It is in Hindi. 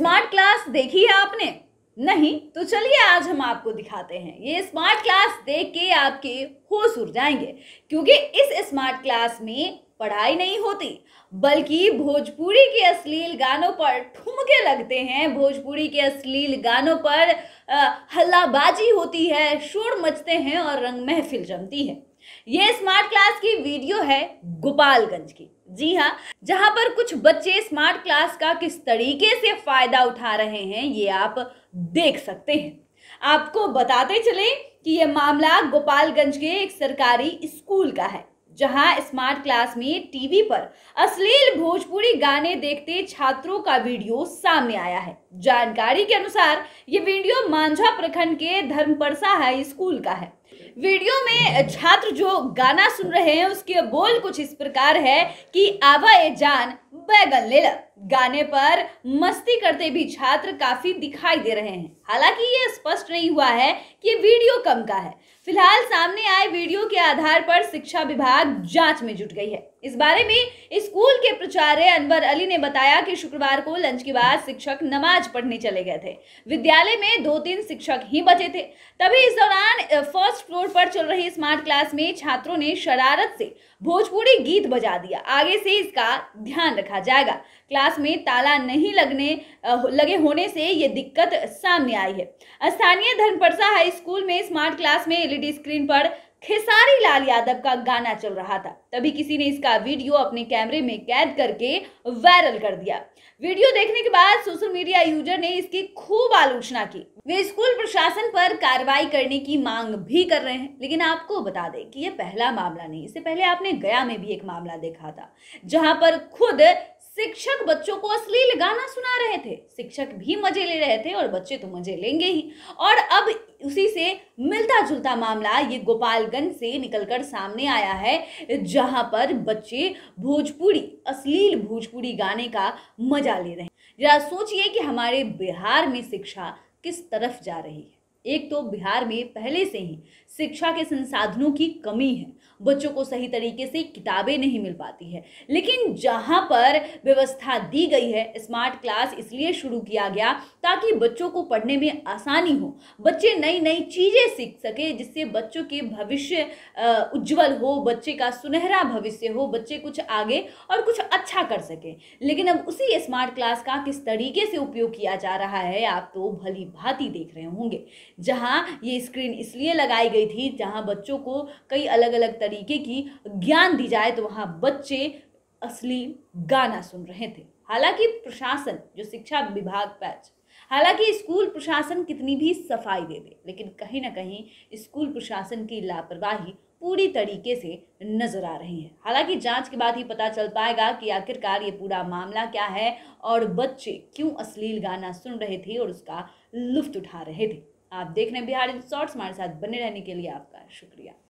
स्मार्ट क्लास देखी है आपने नहीं तो चलिए आज हम आपको दिखाते हैं ये स्मार्ट क्लास देख के आपके होश उड़ जाएंगे क्योंकि इस स्मार्ट क्लास में पढ़ाई नहीं होती बल्कि भोजपुरी के अश्लील गानों पर ठुमके लगते हैं भोजपुरी के अश्लील गानों पर हल्लाबाजी होती है शोर मचते हैं और रंग महफिल जमती है ये स्मार्ट क्लास की वीडियो है गोपालगंज की जी हाँ जहां पर कुछ बच्चे स्मार्ट क्लास का किस तरीके से फायदा उठा रहे हैं ये आप देख सकते हैं आपको बताते चले कि यह मामला गोपालगंज के एक सरकारी स्कूल का है जहां स्मार्ट क्लास में टीवी पर अश्लील भोजपुरी गाने देखते छात्रों का वीडियो सामने आया है जानकारी के अनुसार ये वीडियो मांझा प्रखंड के धर्मपरसा हाई स्कूल का है वीडियो में छात्र जो गाना सुन रहे हैं उसके बोल कुछ इस प्रकार है कि आवा ए जान बैगन ले ला गाने पर मस्ती करते भी छात्र काफी दिखाई दे रहे हैं हालांकि ये स्पष्ट नहीं हुआ है कि ये वीडियो कम का है फिलहाल सामने आए वीडियो के आधार पर शिक्षा विभाग जांच में जुट गई है इस बारे में स्कूल के प्रचार्य अनवर अली ने बताया कि शुक्रवार को लंच के बाद शिक्षक नमाज पढ़ने चले गए थे विद्यालय में दो तीन शिक्षक ही बचे थे तभी इस दौरान फर्स्ट फ्लोर पर चल रही स्मार्ट क्लास में छात्रों ने शरारत से भोजपुरी गीत बजा दिया आगे से इसका ध्यान रखा जाएगा क्लास पास में ताला नहीं लगने लगे होने से ये दिक्कत सामने आई है स्थानीय धर्मपरसा हाई स्कूल में स्मार्ट क्लास में एलईडी स्क्रीन पर खेसारी लाल यादव का गाना चल रहा था तभी किसी ने इसका वीडियो अपने कैमरे में कैद करके वायरल कर दिया वीडियो देखने के बाद सोशल मीडिया यूजर ने इसकी खूब आलोचना की वे स्कूल प्रशासन पर कार्रवाई करने की मांग भी कर रहे हैं लेकिन आपको बता दें कि यह पहला मामला नहीं इससे पहले आपने गया में भी एक मामला देखा था जहां पर खुद शिक्षक बच्चों को अश्लील गाना सुना रहे थे शिक्षक भी मजे ले रहे थे और बच्चे तो मजे लेंगे ही और अब उसी से मिलता जुलता मामला ये गोपालगंज से निकलकर सामने आया है जहां पर बच्चे भोजपुरी अश्लील भोजपुरी गाने का मजा ले रहे हैं जरा सोचिए कि हमारे बिहार में शिक्षा किस तरफ जा रही है एक तो बिहार में पहले से ही शिक्षा के संसाधनों की कमी है बच्चों को सही तरीके से किताबें नहीं मिल पाती है लेकिन जहाँ पर व्यवस्था दी गई है स्मार्ट क्लास इसलिए शुरू किया गया ताकि बच्चों को पढ़ने में आसानी हो बच्चे नई नई चीज़ें सीख सके जिससे बच्चों के भविष्य उज्जवल हो बच्चे का सुनहरा भविष्य हो बच्चे कुछ आगे और कुछ अच्छा कर सके लेकिन अब उसी स्मार्ट क्लास का किस तरीके से उपयोग किया जा रहा है आप तो भली भांति देख रहे होंगे जहाँ ये स्क्रीन इसलिए लगाई गई थी जहाँ बच्चों को कई अलग अलग तरीके की ज्ञान दी जाए तो वहाँ बच्चे असली गाना सुन रहे थे हालांकि प्रशासन जो शिक्षा विभाग पैच हालांकि स्कूल प्रशासन कितनी भी सफाई दे दे लेकिन कहीं ना कहीं स्कूल प्रशासन की लापरवाही पूरी तरीके से नजर आ रही है हालांकि जांच के बाद ही पता चल पाएगा कि आखिरकार ये पूरा मामला क्या है और बच्चे क्यों अश्लील गाना सुन रहे थे और उसका लुफ्त उठा रहे थे आप देख रहे हैं बिहार इन शॉर्ट्स हमारे साथ बने रहने के लिए आपका शुक्रिया